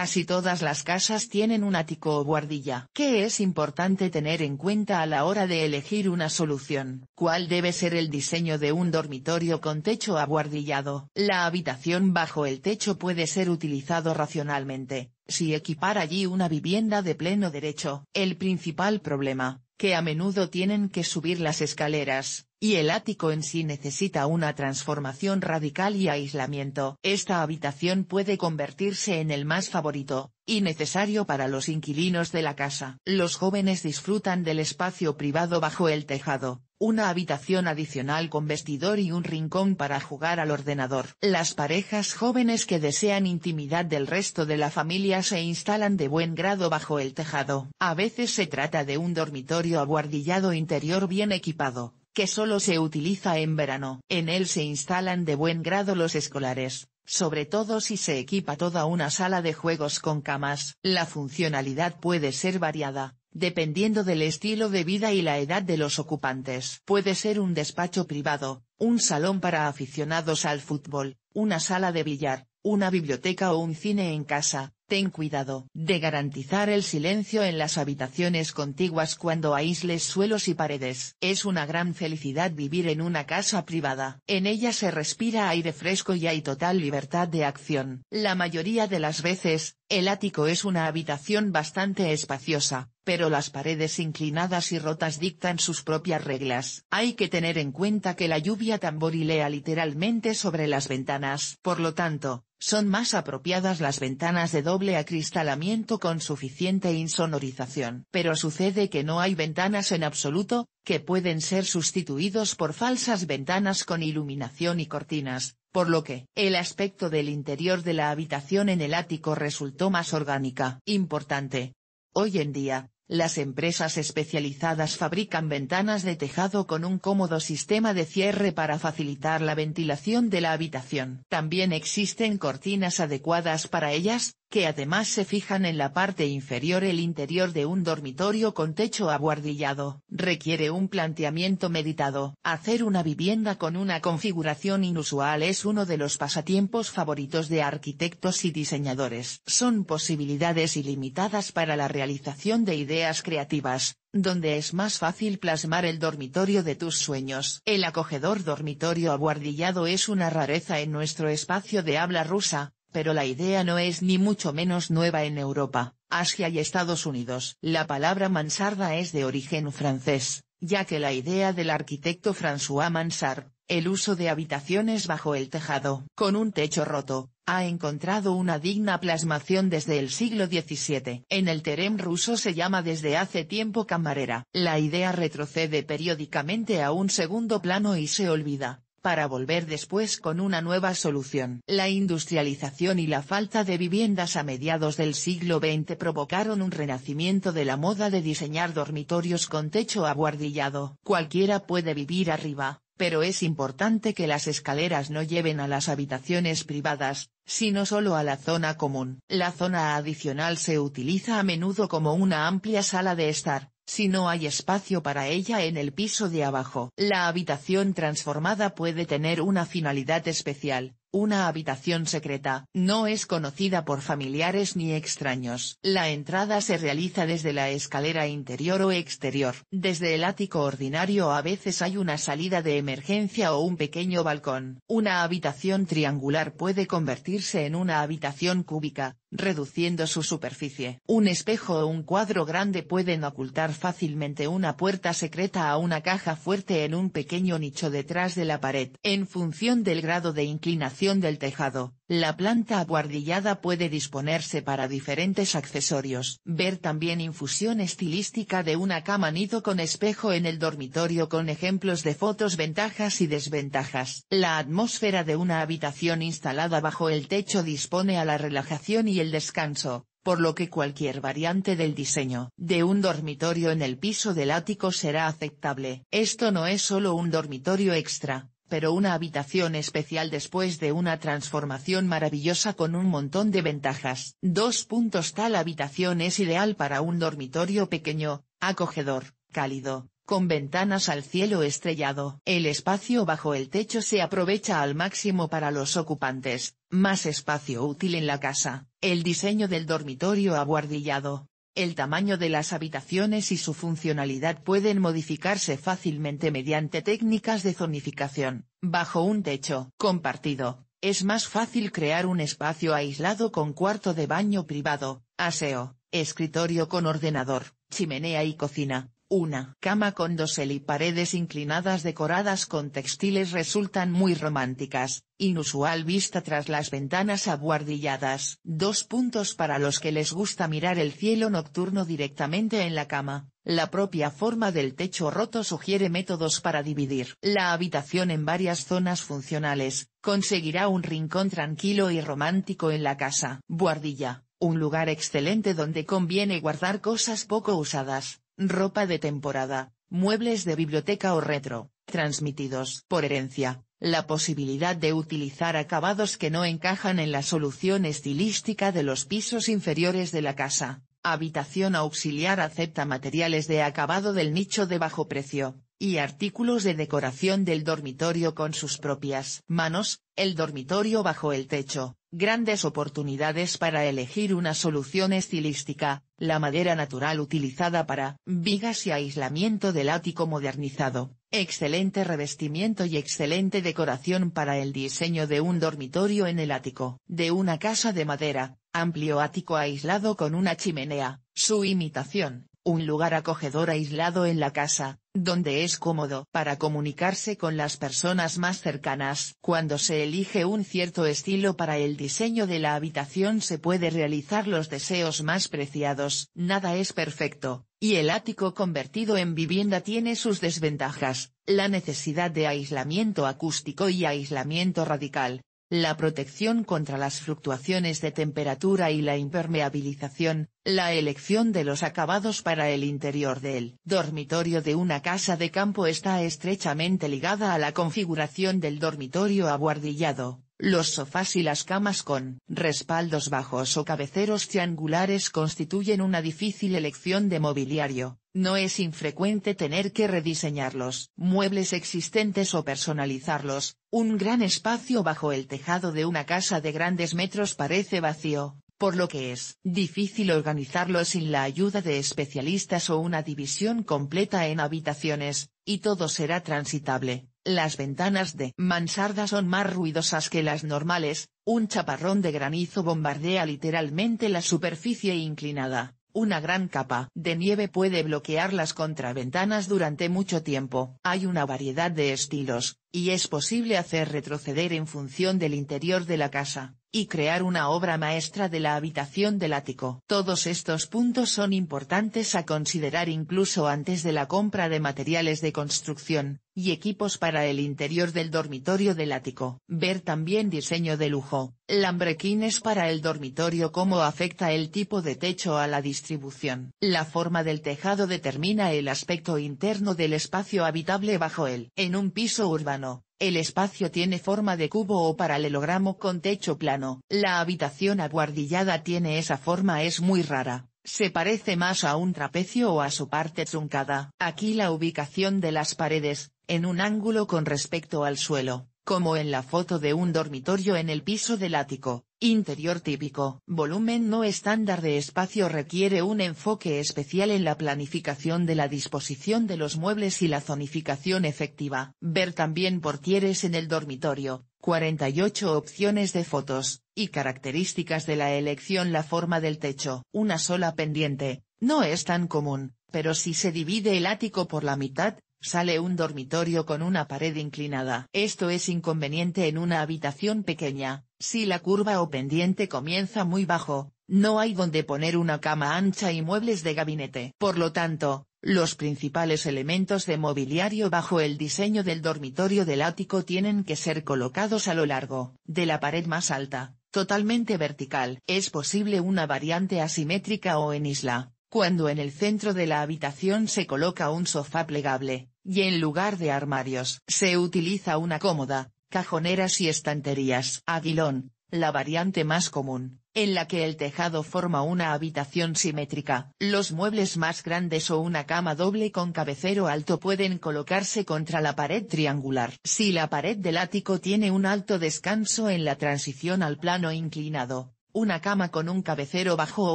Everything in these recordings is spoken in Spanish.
Casi todas las casas tienen un ático o guardilla. ¿Qué es importante tener en cuenta a la hora de elegir una solución? ¿Cuál debe ser el diseño de un dormitorio con techo aguardillado? La habitación bajo el techo puede ser utilizado racionalmente, si equipar allí una vivienda de pleno derecho. El principal problema, que a menudo tienen que subir las escaleras, y el ático en sí necesita una transformación radical y aislamiento. Esta habitación puede convertirse en el más favorito, y necesario para los inquilinos de la casa. Los jóvenes disfrutan del espacio privado bajo el tejado, una habitación adicional con vestidor y un rincón para jugar al ordenador. Las parejas jóvenes que desean intimidad del resto de la familia se instalan de buen grado bajo el tejado. A veces se trata de un dormitorio aguardillado interior bien equipado que solo se utiliza en verano. En él se instalan de buen grado los escolares, sobre todo si se equipa toda una sala de juegos con camas. La funcionalidad puede ser variada, dependiendo del estilo de vida y la edad de los ocupantes. Puede ser un despacho privado, un salón para aficionados al fútbol, una sala de billar, una biblioteca o un cine en casa, Ten cuidado de garantizar el silencio en las habitaciones contiguas cuando aísles suelos y paredes. Es una gran felicidad vivir en una casa privada. En ella se respira aire fresco y hay total libertad de acción. La mayoría de las veces, el ático es una habitación bastante espaciosa, pero las paredes inclinadas y rotas dictan sus propias reglas. Hay que tener en cuenta que la lluvia tamborilea literalmente sobre las ventanas. Por lo tanto, son más apropiadas las ventanas de doble acristalamiento con suficiente insonorización. Pero sucede que no hay ventanas en absoluto, que pueden ser sustituidos por falsas ventanas con iluminación y cortinas, por lo que el aspecto del interior de la habitación en el ático resultó más orgánica. Importante. Hoy en día, las empresas especializadas fabrican ventanas de tejado con un cómodo sistema de cierre para facilitar la ventilación de la habitación. También existen cortinas adecuadas para ellas, que además se fijan en la parte inferior el interior de un dormitorio con techo abuhardillado. Requiere un planteamiento meditado. Hacer una vivienda con una configuración inusual es uno de los pasatiempos favoritos de arquitectos y diseñadores. Son posibilidades ilimitadas para la realización de ideas creativas, donde es más fácil plasmar el dormitorio de tus sueños. El acogedor dormitorio abuhardillado es una rareza en nuestro espacio de habla rusa, pero la idea no es ni mucho menos nueva en Europa, Asia y Estados Unidos. La palabra mansarda es de origen francés, ya que la idea del arquitecto François Mansard, el uso de habitaciones bajo el tejado, con un techo roto, ha encontrado una digna plasmación desde el siglo XVII. En el Terem ruso se llama desde hace tiempo camarera. La idea retrocede periódicamente a un segundo plano y se olvida, para volver después con una nueva solución. La industrialización y la falta de viviendas a mediados del siglo XX provocaron un renacimiento de la moda de diseñar dormitorios con techo abuhardillado. Cualquiera puede vivir arriba, pero es importante que las escaleras no lleven a las habitaciones privadas, sino solo a la zona común. La zona adicional se utiliza a menudo como una amplia sala de estar, si no hay espacio para ella en el piso de abajo. La habitación transformada puede tener una finalidad especial, una habitación secreta, no es conocida por familiares ni extraños. La entrada se realiza desde la escalera interior o exterior. Desde el ático ordinario a veces hay una salida de emergencia o un pequeño balcón. Una habitación triangular puede convertirse en una habitación cúbica, reduciendo su superficie. Un espejo o un cuadro grande pueden ocultar fácilmente una puerta secreta a una caja fuerte en un pequeño nicho detrás de la pared. En función del grado de inclinación del tejado, la planta abuardillada puede disponerse para diferentes accesorios. Ver también infusión estilística de una cama nido con espejo en el dormitorio con ejemplos de fotos ventajas y desventajas. La atmósfera de una habitación instalada bajo el techo dispone a la relajación y el descanso, por lo que cualquier variante del diseño de un dormitorio en el piso del ático será aceptable. Esto no es solo un dormitorio extra, pero una habitación especial después de una transformación maravillosa con un montón de ventajas. Dos puntos Tal habitación es ideal para un dormitorio pequeño, acogedor, cálido, con ventanas al cielo estrellado. El espacio bajo el techo se aprovecha al máximo para los ocupantes, más espacio útil en la casa. El diseño del dormitorio abuhardillado, el tamaño de las habitaciones y su funcionalidad pueden modificarse fácilmente mediante técnicas de zonificación. Bajo un techo compartido, es más fácil crear un espacio aislado con cuarto de baño privado, aseo, escritorio con ordenador, chimenea y cocina, una cama con dosel y paredes inclinadas decoradas con textiles resultan muy románticas, inusual vista tras las ventanas abuardilladas. Dos puntos para los que les gusta mirar el cielo nocturno directamente en la cama. La propia forma del techo roto sugiere métodos para dividir la habitación en varias zonas funcionales, conseguirá un rincón tranquilo y romántico en la casa. Buhardilla, un lugar excelente donde conviene guardar cosas poco usadas ropa de temporada, muebles de biblioteca o retro, transmitidos por herencia, la posibilidad de utilizar acabados que no encajan en la solución estilística de los pisos inferiores de la casa. Habitación auxiliar acepta materiales de acabado del nicho de bajo precio, y artículos de decoración del dormitorio con sus propias manos, el dormitorio bajo el techo, grandes oportunidades para elegir una solución estilística, la madera natural utilizada para vigas y aislamiento del ático modernizado, excelente revestimiento y excelente decoración para el diseño de un dormitorio en el ático, de una casa de madera, amplio ático aislado con una chimenea, su imitación, un lugar acogedor aislado en la casa, donde es cómodo para comunicarse con las personas más cercanas. Cuando se elige un cierto estilo para el diseño de la habitación se puede realizar los deseos más preciados. Nada es perfecto, y el ático convertido en vivienda tiene sus desventajas, la necesidad de aislamiento acústico y aislamiento radical, la protección contra las fluctuaciones de temperatura y la impermeabilización, la elección de los acabados para el interior del dormitorio de una casa de campo está estrechamente ligada a la configuración del dormitorio abuhardillado, los sofás y las camas con respaldos bajos o cabeceros triangulares constituyen una difícil elección de mobiliario, no es infrecuente tener que rediseñarlos, muebles existentes o personalizarlos, un gran espacio bajo el tejado de una casa de grandes metros parece vacío, por lo que es difícil organizarlo sin la ayuda de especialistas o una división completa en habitaciones, y todo será transitable. Las ventanas de mansarda son más ruidosas que las normales, un chaparrón de granizo bombardea literalmente la superficie inclinada, una gran capa de nieve puede bloquear las contraventanas durante mucho tiempo. Hay una variedad de estilos, y es posible hacer retroceder en función del interior de la casa y crear una obra maestra de la habitación del ático. Todos estos puntos son importantes a considerar incluso antes de la compra de materiales de construcción, y equipos para el interior del dormitorio del ático. Ver también diseño de lujo, lambrequines para el dormitorio cómo afecta el tipo de techo a la distribución. La forma del tejado determina el aspecto interno del espacio habitable bajo él. En un piso urbano, el espacio tiene forma de cubo o paralelogramo con techo plano. La habitación aguardillada tiene esa forma es muy rara, se parece más a un trapecio o a su parte truncada. Aquí la ubicación de las paredes, en un ángulo con respecto al suelo, como en la foto de un dormitorio en el piso del ático, interior típico. Volumen no estándar de espacio requiere un enfoque especial en la planificación de la disposición de los muebles y la zonificación efectiva. Ver también portieres en el dormitorio, 48 opciones de fotos, y características de la elección La forma del techo. Una sola pendiente, no es tan común, pero si se divide el ático por la mitad, sale un dormitorio con una pared inclinada. Esto es inconveniente en una habitación pequeña, si la curva o pendiente comienza muy bajo, no hay donde poner una cama ancha y muebles de gabinete. Por lo tanto, los principales elementos de mobiliario bajo el diseño del dormitorio del ático tienen que ser colocados a lo largo de la pared más alta, totalmente vertical. Es posible una variante asimétrica o en isla, cuando en el centro de la habitación se coloca un sofá plegable, y en lugar de armarios se utiliza una cómoda, cajoneras y estanterías. Aguilón, la variante más común, en la que el tejado forma una habitación simétrica. Los muebles más grandes o una cama doble con cabecero alto pueden colocarse contra la pared triangular. Si la pared del ático tiene un alto descanso en la transición al plano inclinado, una cama con un cabecero bajo o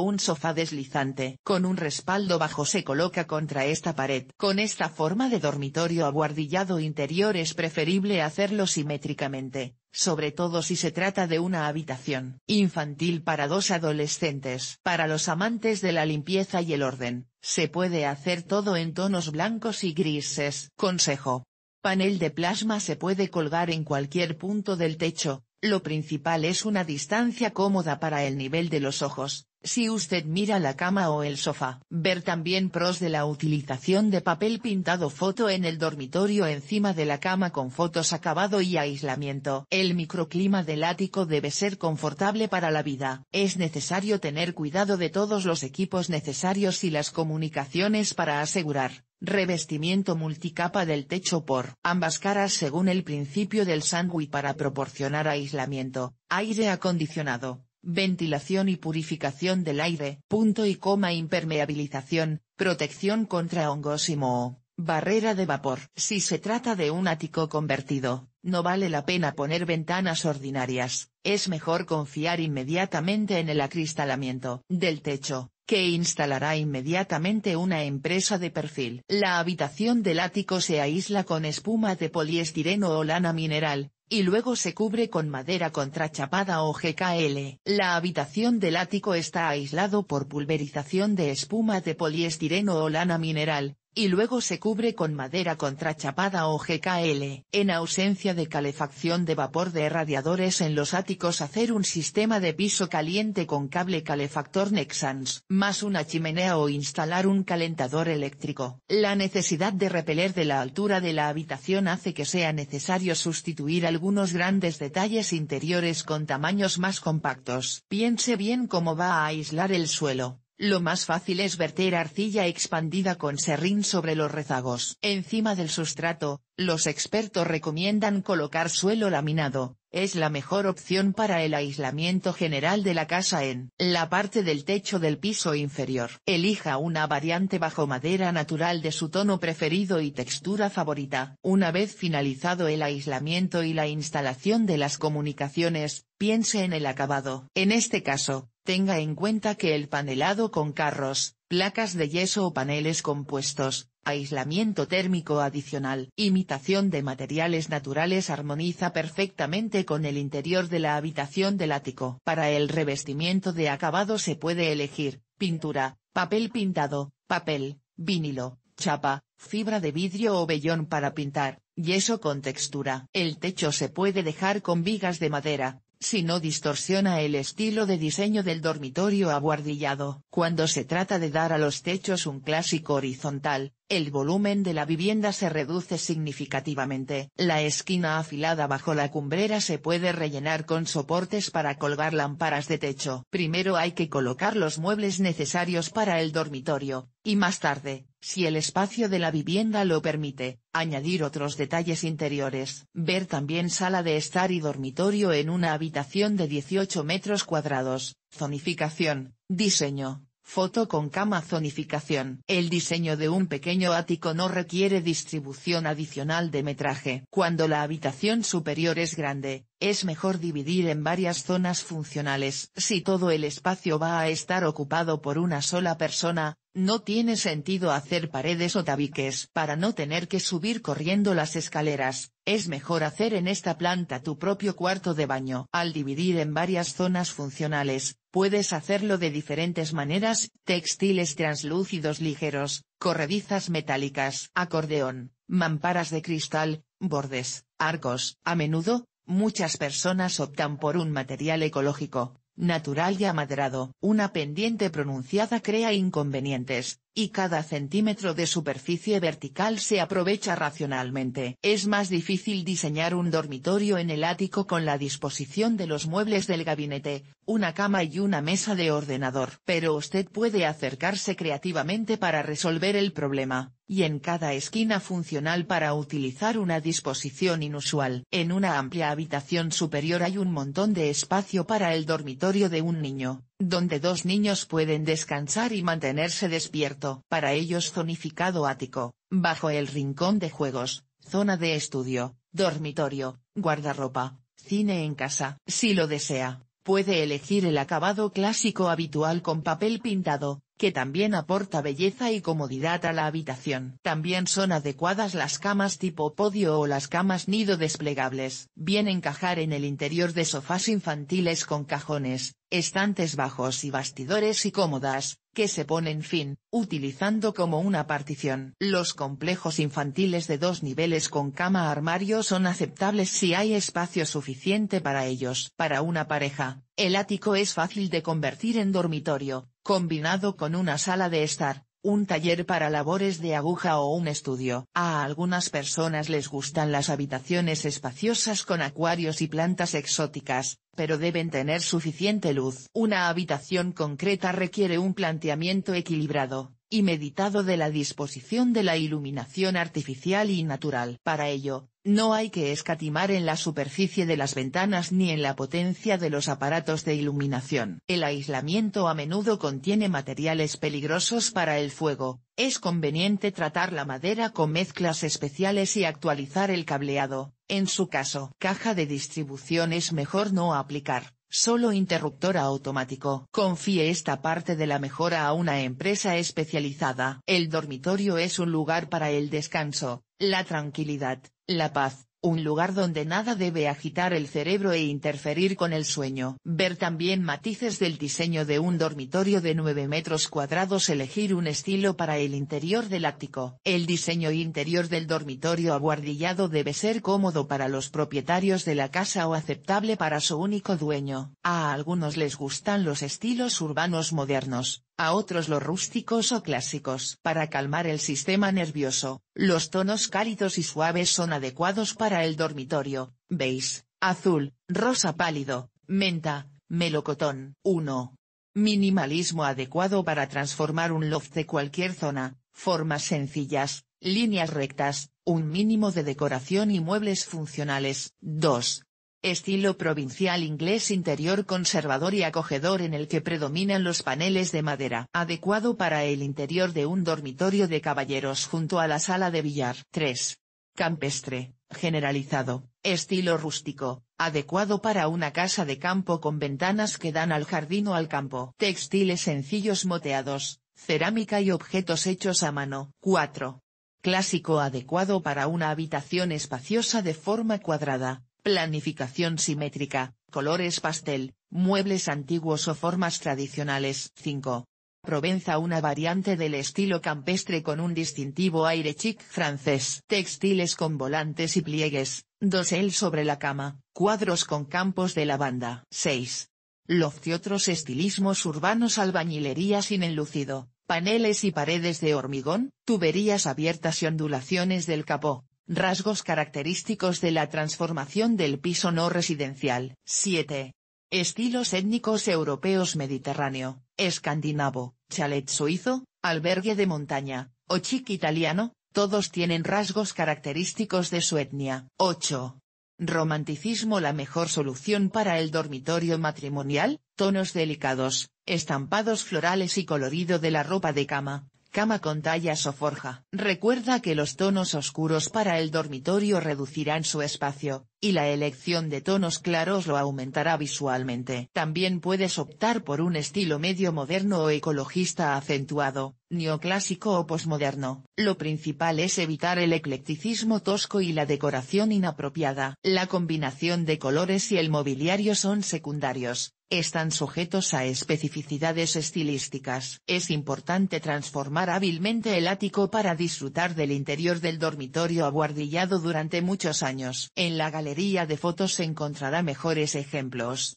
un sofá deslizante. Con un respaldo bajo se coloca contra esta pared. Con esta forma de dormitorio aguardillado interior es preferible hacerlo simétricamente, sobre todo si se trata de una habitación infantil para dos adolescentes. Para los amantes de la limpieza y el orden, se puede hacer todo en tonos blancos y grises. Consejo. Panel de plasma se puede colgar en cualquier punto del techo, lo principal es una distancia cómoda para el nivel de los ojos, si usted mira la cama o el sofá. Ver también pros de la utilización de papel pintado foto en el dormitorio encima de la cama con fotos acabado y aislamiento. El microclima del ático debe ser confortable para la vida. Es necesario tener cuidado de todos los equipos necesarios y las comunicaciones para asegurar Revestimiento multicapa del techo por ambas caras según el principio del sándwich para proporcionar aislamiento, aire acondicionado, ventilación y purificación del aire. Punto y coma impermeabilización, protección contra hongos y moho, barrera de vapor. Si se trata de un ático convertido, no vale la pena poner ventanas ordinarias, es mejor confiar inmediatamente en el acristalamiento del techo que instalará inmediatamente una empresa de perfil. La habitación del ático se aísla con espuma de poliestireno o lana mineral, y luego se cubre con madera contrachapada o GKL. La habitación del ático está aislado por pulverización de espuma de poliestireno o lana mineral, y luego se cubre con madera contrachapada o GKL. En ausencia de calefacción de vapor de radiadores en los áticos hacer un sistema de piso caliente con cable calefactor Nexans, más una chimenea o instalar un calentador eléctrico. La necesidad de repeler de la altura de la habitación hace que sea necesario sustituir algunos grandes detalles interiores con tamaños más compactos. Piense bien cómo va a aislar el suelo, lo más fácil es verter arcilla expandida con serrín sobre los rezagos. Encima del sustrato, los expertos recomiendan colocar suelo laminado, es la mejor opción para el aislamiento general de la casa en la parte del techo del piso inferior. Elija una variante bajo madera natural de su tono preferido y textura favorita. Una vez finalizado el aislamiento y la instalación de las comunicaciones, piense en el acabado. En este caso, Tenga en cuenta que el panelado con carros, placas de yeso o paneles compuestos, aislamiento térmico adicional, imitación de materiales naturales armoniza perfectamente con el interior de la habitación del ático. Para el revestimiento de acabado se puede elegir, pintura, papel pintado, papel, vinilo, chapa, fibra de vidrio o vellón para pintar, yeso con textura. El techo se puede dejar con vigas de madera, si no distorsiona el estilo de diseño del dormitorio abuardillado. Cuando se trata de dar a los techos un clásico horizontal, el volumen de la vivienda se reduce significativamente. La esquina afilada bajo la cumbrera se puede rellenar con soportes para colgar lámparas de techo. Primero hay que colocar los muebles necesarios para el dormitorio, y más tarde, si el espacio de la vivienda lo permite, añadir otros detalles interiores. Ver también sala de estar y dormitorio en una habitación de 18 metros cuadrados, zonificación, diseño. Foto con cama zonificación. El diseño de un pequeño ático no requiere distribución adicional de metraje. Cuando la habitación superior es grande, es mejor dividir en varias zonas funcionales. Si todo el espacio va a estar ocupado por una sola persona, no tiene sentido hacer paredes o tabiques para no tener que subir corriendo las escaleras, es mejor hacer en esta planta tu propio cuarto de baño. Al dividir en varias zonas funcionales, puedes hacerlo de diferentes maneras, textiles translúcidos ligeros, corredizas metálicas, acordeón, mamparas de cristal, bordes, arcos. A menudo, muchas personas optan por un material ecológico, natural y amaderado. Una pendiente pronunciada crea inconvenientes, y cada centímetro de superficie vertical se aprovecha racionalmente. Es más difícil diseñar un dormitorio en el ático con la disposición de los muebles del gabinete, una cama y una mesa de ordenador. Pero usted puede acercarse creativamente para resolver el problema, y en cada esquina funcional para utilizar una disposición inusual. En una amplia habitación superior hay un montón de espacio para el dormitorio de un niño donde dos niños pueden descansar y mantenerse despierto. Para ellos zonificado ático, bajo el rincón de juegos, zona de estudio, dormitorio, guardarropa, cine en casa. Si lo desea, puede elegir el acabado clásico habitual con papel pintado, que también aporta belleza y comodidad a la habitación. También son adecuadas las camas tipo podio o las camas nido desplegables. Bien encajar en el interior de sofás infantiles con cajones, estantes bajos y bastidores y cómodas, que se ponen fin, utilizando como una partición. Los complejos infantiles de dos niveles con cama armario son aceptables si hay espacio suficiente para ellos. Para una pareja, el ático es fácil de convertir en dormitorio, combinado con una sala de estar, un taller para labores de aguja o un estudio. A algunas personas les gustan las habitaciones espaciosas con acuarios y plantas exóticas, pero deben tener suficiente luz. Una habitación concreta requiere un planteamiento equilibrado, y meditado de la disposición de la iluminación artificial y natural. Para ello, no hay que escatimar en la superficie de las ventanas ni en la potencia de los aparatos de iluminación. El aislamiento a menudo contiene materiales peligrosos para el fuego, es conveniente tratar la madera con mezclas especiales y actualizar el cableado, en su caso. Caja de distribución es mejor no aplicar solo interruptor automático. Confíe esta parte de la mejora a una empresa especializada. El dormitorio es un lugar para el descanso, la tranquilidad, la paz, un lugar donde nada debe agitar el cerebro e interferir con el sueño. Ver también matices del diseño de un dormitorio de 9 metros cuadrados elegir un estilo para el interior del ático. El diseño interior del dormitorio aguardillado debe ser cómodo para los propietarios de la casa o aceptable para su único dueño. A algunos les gustan los estilos urbanos modernos, a otros los rústicos o clásicos. Para calmar el sistema nervioso, los tonos cálidos y suaves son adecuados para el dormitorio, beige, azul, rosa pálido, menta, melocotón. 1. Minimalismo adecuado para transformar un loft de cualquier zona, formas sencillas, líneas rectas, un mínimo de decoración y muebles funcionales. 2 estilo provincial inglés interior conservador y acogedor en el que predominan los paneles de madera, adecuado para el interior de un dormitorio de caballeros junto a la sala de billar. 3. Campestre, generalizado, estilo rústico, adecuado para una casa de campo con ventanas que dan al jardín o al campo. Textiles sencillos moteados, cerámica y objetos hechos a mano. 4. Clásico adecuado para una habitación espaciosa de forma cuadrada, Planificación simétrica, colores pastel, muebles antiguos o formas tradicionales. 5. Provenza una variante del estilo campestre con un distintivo aire chic francés. Textiles con volantes y pliegues, dosel sobre la cama, cuadros con campos de lavanda. 6. Loft y otros estilismos urbanos albañilería sin enlucido, paneles y paredes de hormigón, tuberías abiertas y ondulaciones del capó. Rasgos característicos de la transformación del piso no residencial. 7. Estilos étnicos europeos mediterráneo, escandinavo, chalet suizo, albergue de montaña, o chic italiano, todos tienen rasgos característicos de su etnia. 8. Romanticismo La mejor solución para el dormitorio matrimonial, tonos delicados, estampados florales y colorido de la ropa de cama, cama con tallas o forja. Recuerda que los tonos oscuros para el dormitorio reducirán su espacio, y la elección de tonos claros lo aumentará visualmente. También puedes optar por un estilo medio moderno o ecologista acentuado, neoclásico o posmoderno. Lo principal es evitar el eclecticismo tosco y la decoración inapropiada. La combinación de colores y el mobiliario son secundarios, están sujetos a especificidades estilísticas. Es importante transformar hábilmente el ático para disfrutar del interior del dormitorio aguardillado durante muchos años. En la galería de fotos se encontrará mejores ejemplos.